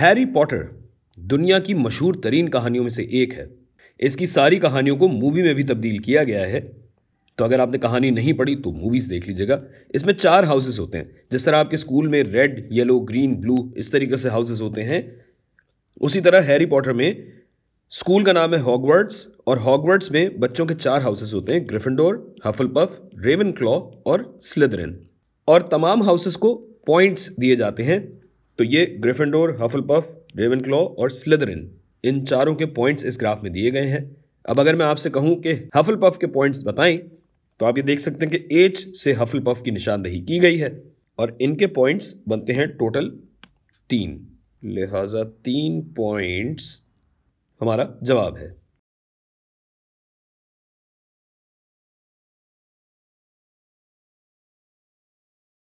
Harry Potter दुनिया की मशहूर तरीन कहानियों में से एक है इसकी सारी कहानियों को मूवी में भी तब्दील किया गया है तो अगर आपने कहानी नहीं पढ़ी तो मूवीज़ देख लीजिएगा इसमें चार हाउसेस होते हैं जिस तरह आपके स्कूल में रेड येलो ग्रीन ब्लू इस तरीके से हाउसेस होते हैं उसी तरह हैरी पॉटर में स्कूल का नाम है हॉगवर्ड्स और हॉगवर्ड्स में बच्चों के चार हाउसेस होते हैं Gryffindor Hufflepuff Ravenclaw और स्लिदरिन और तमाम हाउसेस को पॉइंट्स दिए जाते हैं तो ये पफ हफलपफ क्लॉ और स्लिदरिन इन चारों के पॉइंट्स इस ग्राफ में दिए गए हैं अब अगर मैं आपसे कहूं कि हफलपफ के पॉइंट्स बताएं तो आप ये देख सकते हैं कि एच से हफलपफ की निशानदेही की गई है और इनके पॉइंट्स बनते हैं टोटल तीन लिहाजा तीन पॉइंट्स हमारा जवाब है